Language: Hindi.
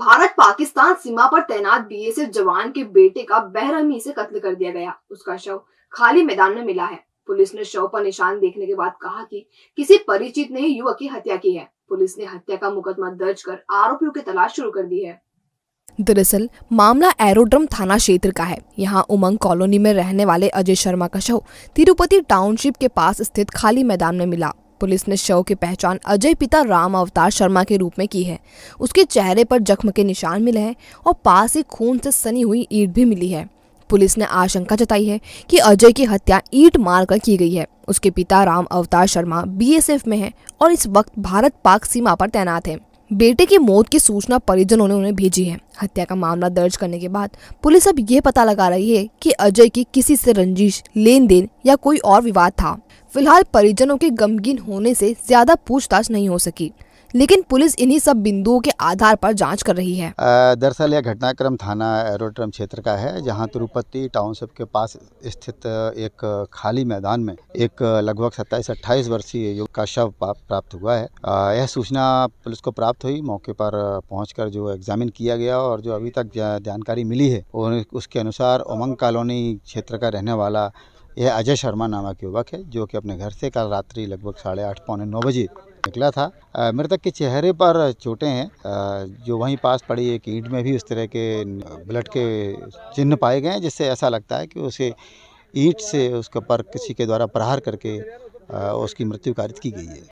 भारत पाकिस्तान सीमा पर तैनात बीएसएफ जवान के बेटे का बहरहमी से कत्ल कर दिया गया उसका शव खाली मैदान में मिला है पुलिस ने शव पर निशान देखने के बाद कहा कि किसी परिचित ने युवक की हत्या की है पुलिस ने हत्या का मुकदमा दर्ज कर आरोपियों की तलाश शुरू कर दी है दरअसल मामला एरोड्रम थाना क्षेत्र का है यहाँ उमंग कॉलोनी में रहने वाले अजय शर्मा का शव तिरुपति टाउनशिप के पास स्थित खाली मैदान में मिला पुलिस ने शव की पहचान अजय पिता राम अवतार शर्मा के रूप में की है उसके चेहरे पर जख्म के निशान मिले हैं और पास ही खून से सनी हुई ईट भी मिली है पुलिस ने आशंका जताई है कि अजय की हत्या ईट मारकर की गई है उसके पिता राम अवतार शर्मा बीएसएफ में है और इस वक्त भारत पाक सीमा पर तैनात है बेटे की मौत की सूचना परिजनों ने उन्हें भेजी है हत्या का मामला दर्ज करने के बाद पुलिस अब यह पता लगा रही है कि अजय की किसी से रंजिश लेन देन या कोई और विवाद था फिलहाल परिजनों के गमगीन होने से ज्यादा पूछताछ नहीं हो सकी लेकिन पुलिस इन्हीं सब बिंदुओं के आधार पर जाँच कर रही है दरअसल यह घटनाक्रम थाना एरोट्रम क्षेत्र का है जहाँ तिरुपति टाउनशिप के पास स्थित एक खाली मैदान में एक लगभग सत्ताईस अट्ठाईस वर्षीय युवक का शव प्राप्त हुआ है यह सूचना पुलिस को प्राप्त हुई मौके पर पहुँच जो एग्जामिन किया गया और जो अभी तक जानकारी मिली है और उसके अनुसार उमंग कॉलोनी क्षेत्र का रहने वाला यह अजय शर्मा नामक युवक है जो कि अपने घर से कल रात्रि लगभग साढ़े आठ पौने नौ बजे निकला था मृतक के चेहरे पर चोटें हैं जो वहीं पास पड़ी एक ईंट में भी उस तरह के ब्लड के चिन्ह पाए गए हैं जिससे ऐसा लगता है कि उसे ईंट से उसके पर किसी के द्वारा प्रहार करके उसकी मृत्यु कारित की गई है